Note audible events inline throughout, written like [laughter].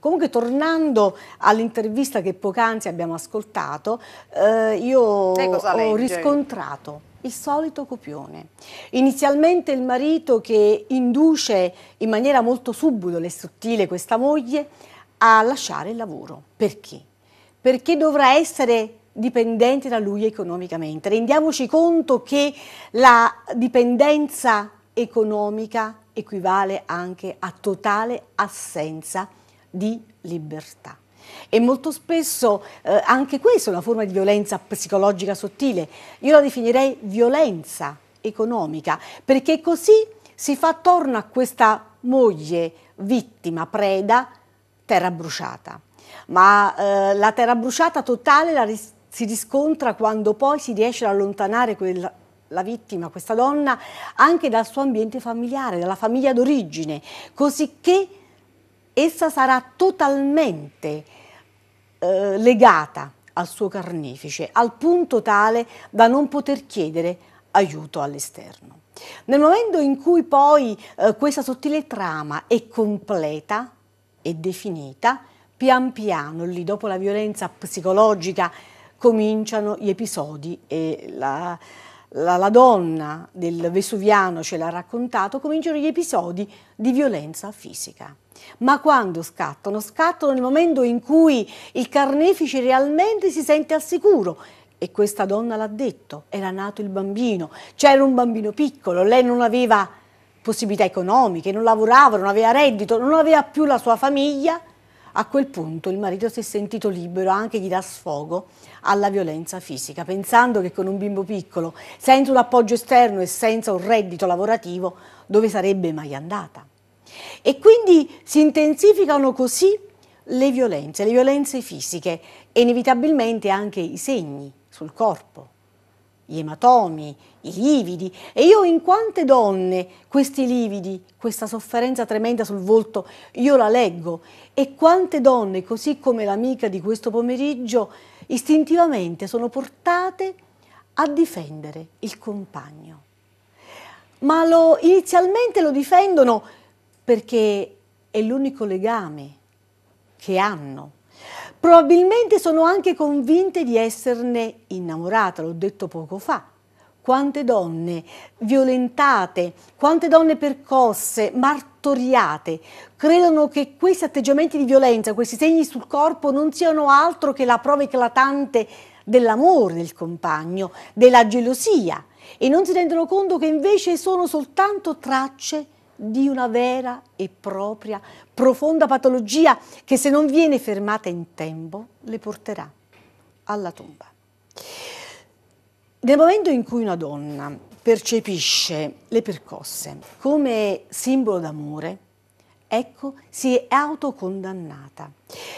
Comunque tornando all'intervista che poc'anzi abbiamo ascoltato, eh, io ho riscontrato il solito copione. Inizialmente il marito che induce in maniera molto subdola e sottile questa moglie a lasciare il lavoro. Perché? Perché dovrà essere dipendente da lui economicamente. Rendiamoci conto che la dipendenza economica equivale anche a totale assenza di libertà. E molto spesso eh, anche questa è una forma di violenza psicologica sottile. Io la definirei violenza economica, perché così si fa attorno a questa moglie vittima, preda, terra bruciata. Ma eh, la terra bruciata totale ris si riscontra quando poi si riesce ad allontanare quella, la vittima, questa donna, anche dal suo ambiente familiare, dalla famiglia d'origine, cosicché... che essa sarà totalmente eh, legata al suo carnefice, al punto tale da non poter chiedere aiuto all'esterno. Nel momento in cui poi eh, questa sottile trama è completa e definita, pian piano, lì dopo la violenza psicologica, cominciano gli episodi e la, la, la donna del Vesuviano ce l'ha raccontato, cominciano gli episodi di violenza fisica. Ma quando scattano? Scattano nel momento in cui il carnefice realmente si sente al sicuro e questa donna l'ha detto, era nato il bambino, c'era cioè un bambino piccolo, lei non aveva possibilità economiche, non lavorava, non aveva reddito, non aveva più la sua famiglia a quel punto il marito si è sentito libero anche di dar sfogo alla violenza fisica, pensando che con un bimbo piccolo, senza un appoggio esterno e senza un reddito lavorativo, dove sarebbe mai andata. E quindi si intensificano così le violenze, le violenze fisiche e inevitabilmente anche i segni sul corpo gli ematomi, i lividi. E io in quante donne questi lividi, questa sofferenza tremenda sul volto, io la leggo. E quante donne, così come l'amica di questo pomeriggio, istintivamente sono portate a difendere il compagno. Ma lo, inizialmente lo difendono perché è l'unico legame che hanno Probabilmente sono anche convinte di esserne innamorata, l'ho detto poco fa. Quante donne violentate, quante donne percosse, martoriate, credono che questi atteggiamenti di violenza, questi segni sul corpo non siano altro che la prova eclatante dell'amore del compagno, della gelosia e non si rendono conto che invece sono soltanto tracce di una vera e propria profonda patologia che se non viene fermata in tempo le porterà alla tomba. Nel momento in cui una donna percepisce le percosse come simbolo d'amore, ecco, si è autocondannata.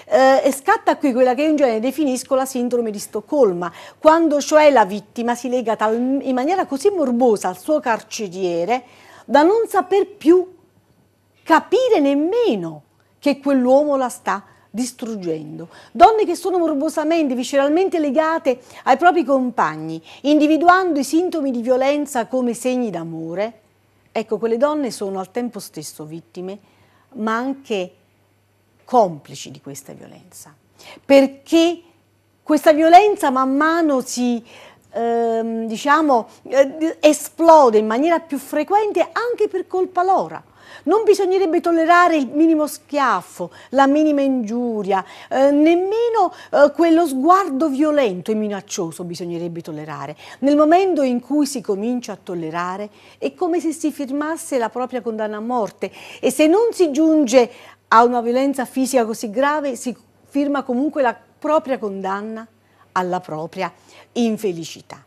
Eh, e scatta qui quella che io in genere definisco la sindrome di Stoccolma, quando cioè la vittima si lega in maniera così morbosa al suo carceriere da non saper più capire nemmeno che quell'uomo la sta distruggendo. Donne che sono morbosamente, visceralmente legate ai propri compagni, individuando i sintomi di violenza come segni d'amore, ecco, quelle donne sono al tempo stesso vittime, ma anche complici di questa violenza. Perché questa violenza man mano si ehm, diciamo, eh, esplode in maniera più frequente anche per colpa loro. Non bisognerebbe tollerare il minimo schiaffo, la minima ingiuria, eh, nemmeno eh, quello sguardo violento e minaccioso bisognerebbe tollerare. Nel momento in cui si comincia a tollerare è come se si firmasse la propria condanna a morte e se non si giunge a una violenza fisica così grave si firma comunque la propria condanna alla propria infelicità.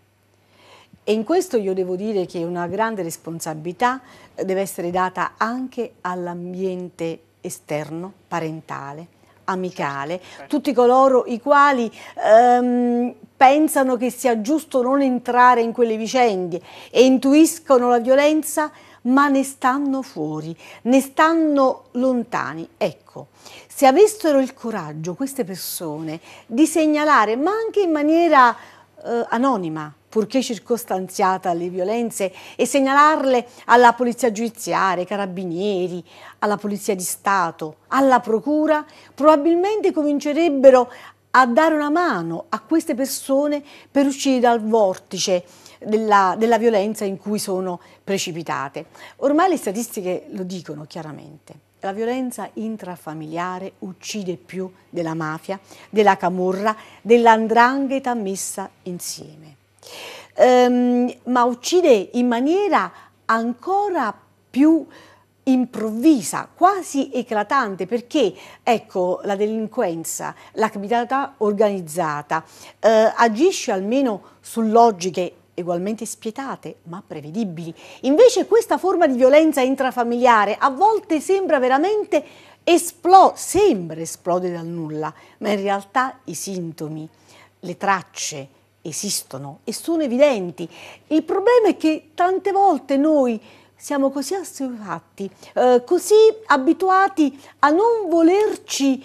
E in questo io devo dire che una grande responsabilità eh, deve essere data anche all'ambiente esterno, parentale, amicale, certo, certo. tutti coloro i quali ehm, pensano che sia giusto non entrare in quelle vicende e intuiscono la violenza, ma ne stanno fuori, ne stanno lontani. Ecco, se avessero il coraggio queste persone di segnalare, ma anche in maniera eh, anonima, purché circostanziata alle violenze, e segnalarle alla polizia giudiziaria, ai carabinieri, alla polizia di Stato, alla procura, probabilmente comincerebbero a dare una mano a queste persone per uscire dal vortice della, della violenza in cui sono precipitate. Ormai le statistiche lo dicono chiaramente. La violenza intrafamiliare uccide più della mafia, della camorra, dell'andrangheta messa insieme. Um, ma uccide in maniera ancora più improvvisa, quasi eclatante, perché ecco, la delinquenza, la criminalità organizzata eh, agisce almeno su logiche ugualmente spietate ma prevedibili. Invece questa forma di violenza intrafamiliare a volte sembra veramente esplo- sembra esplodere dal nulla, ma in realtà i sintomi, le tracce esistono e sono evidenti. Il problema è che tante volte noi siamo così assuefatti, eh, così abituati a non volerci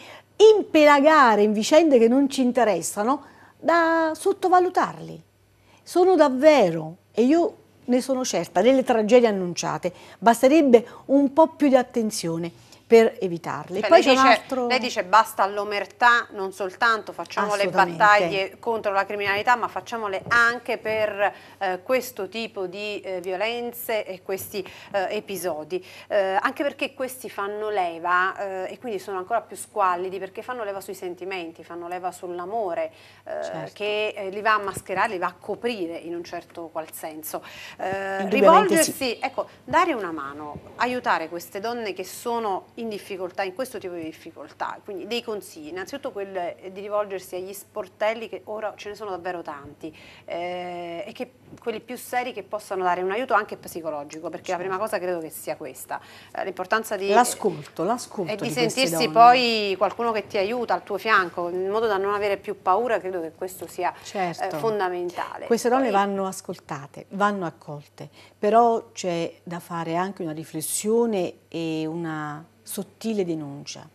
impelagare in vicende che non ci interessano da sottovalutarli sono davvero, e io ne sono certa, delle tragedie annunciate. Basterebbe un po' più di attenzione per evitarli. Cioè, Poi lei dice, altro... lei, dice, basta all'omertà, non soltanto facciamo le battaglie contro la criminalità, ma facciamole anche per eh, questo tipo di eh, violenze e questi eh, episodi. Eh, anche perché questi fanno leva eh, e quindi sono ancora più squallidi perché fanno leva sui sentimenti, fanno leva sull'amore eh, certo. che li va a mascherare, li va a coprire in un certo qual senso. rivolgersi, sì. ecco, dare una mano, aiutare queste donne che sono in difficoltà, in questo tipo di difficoltà, quindi dei consigli, innanzitutto quello eh, di rivolgersi agli sportelli che ora ce ne sono davvero tanti eh, e che, quelli più seri che possano dare un aiuto anche psicologico, perché certo. la prima certo. cosa credo che sia questa, eh, l'importanza di... L'ascolto, l'ascolto. E di, di sentirsi poi qualcuno che ti aiuta al tuo fianco, in modo da non avere più paura, credo che questo sia eh, certo. eh, fondamentale. Queste donne poi... vanno ascoltate, vanno accolte, però c'è da fare anche una riflessione e una sottile denuncia.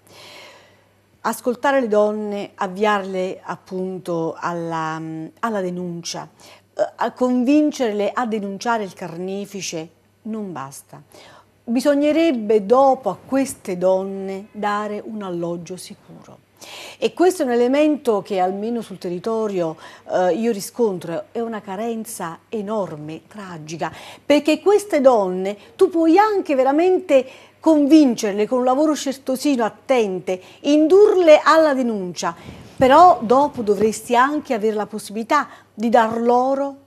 Ascoltare le donne, avviarle appunto alla, alla denuncia, eh, convincerle a denunciare il carnefice non basta. Bisognerebbe dopo a queste donne dare un alloggio sicuro. E questo è un elemento che almeno sul territorio eh, io riscontro, è una carenza enorme, tragica, perché queste donne tu puoi anche veramente convincerle con un lavoro certosino, attente, indurle alla denuncia, però dopo dovresti anche avere la possibilità di dar loro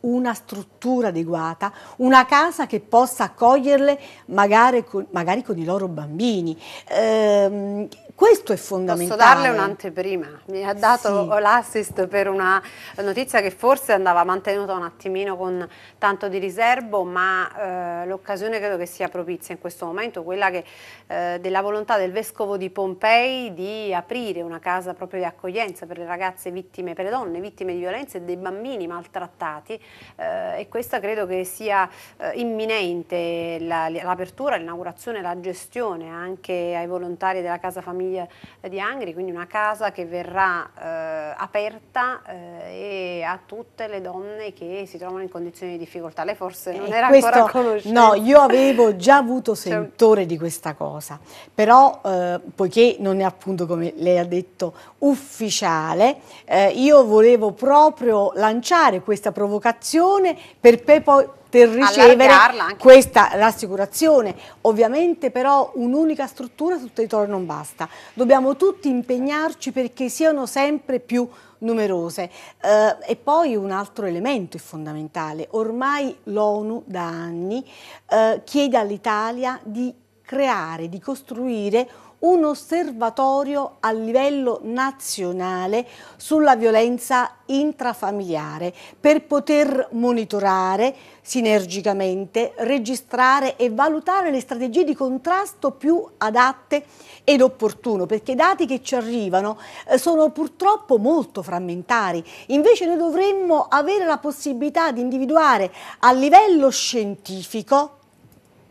una struttura adeguata, una casa che possa accoglierle magari con, magari con i loro bambini. Ehm, questo è fondamentale. Posso darle un'anteprima, mi ha dato sì. l'assist per una notizia che forse andava mantenuta un attimino con tanto di riservo, ma eh, l'occasione credo che sia propizia in questo momento, quella che, eh, della volontà del Vescovo di Pompei di aprire una casa proprio di accoglienza per le ragazze vittime, per le donne vittime di violenza e dei bambini maltrattati eh, e questa credo che sia eh, imminente l'apertura, l'inaugurazione, la gestione anche ai volontari della Casa Famiglia di, eh, di, Angri, quindi una casa che verrà eh, aperta eh, a tutte le donne che si trovano in condizioni di difficoltà. Lei forse non eh, era questo, ancora conosciuta. No, io avevo già avuto [laughs] sentore cioè, di questa cosa, però eh, poiché non è appunto come lei ha detto ufficiale, eh, io volevo proprio lanciare questa provocazione per poi per ricevere questa rassicurazione. Ovviamente però un'unica struttura sul territorio non basta. Dobbiamo tutti impegnarci perché siano sempre più numerose. Eh, e poi un altro elemento fondamentale. Ormai l'ONU da anni eh, chiede all'Italia di creare, di costruire un osservatorio a livello nazionale sulla violenza intrafamiliare per poter monitorare sinergicamente, registrare e valutare le strategie di contrasto più adatte ed opportuno, perché i dati che ci arrivano eh, sono purtroppo molto frammentari. Invece noi dovremmo avere la possibilità di individuare a livello scientifico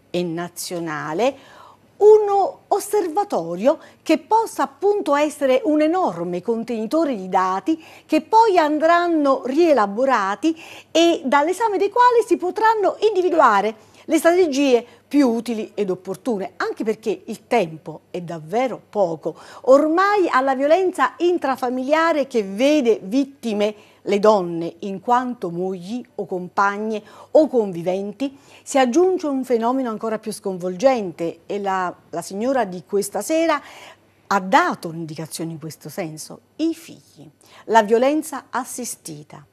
e nazionale un osservatorio che possa appunto essere un enorme contenitore di dati che poi andranno rielaborati e dall'esame dei quali si potranno individuare le strategie più utili ed opportune, anche perché il tempo è davvero poco. Ormai alla violenza intrafamiliare che vede vittime le donne in quanto mogli o compagne o conviventi, si aggiunge un fenomeno ancora più sconvolgente e la, la signora di questa sera ha dato un'indicazione in questo senso, i figli, la violenza assistita.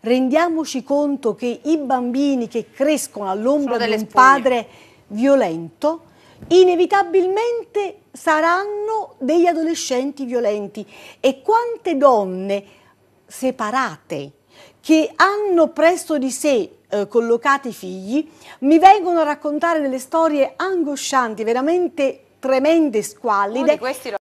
Rendiamoci conto che i bambini che crescono all'ombra di un padre violento inevitabilmente saranno degli adolescenti violenti e quante donne separate che hanno presso di sé eh, collocati figli, mi vengono a raccontare delle storie angoscianti, veramente tremende, squallide.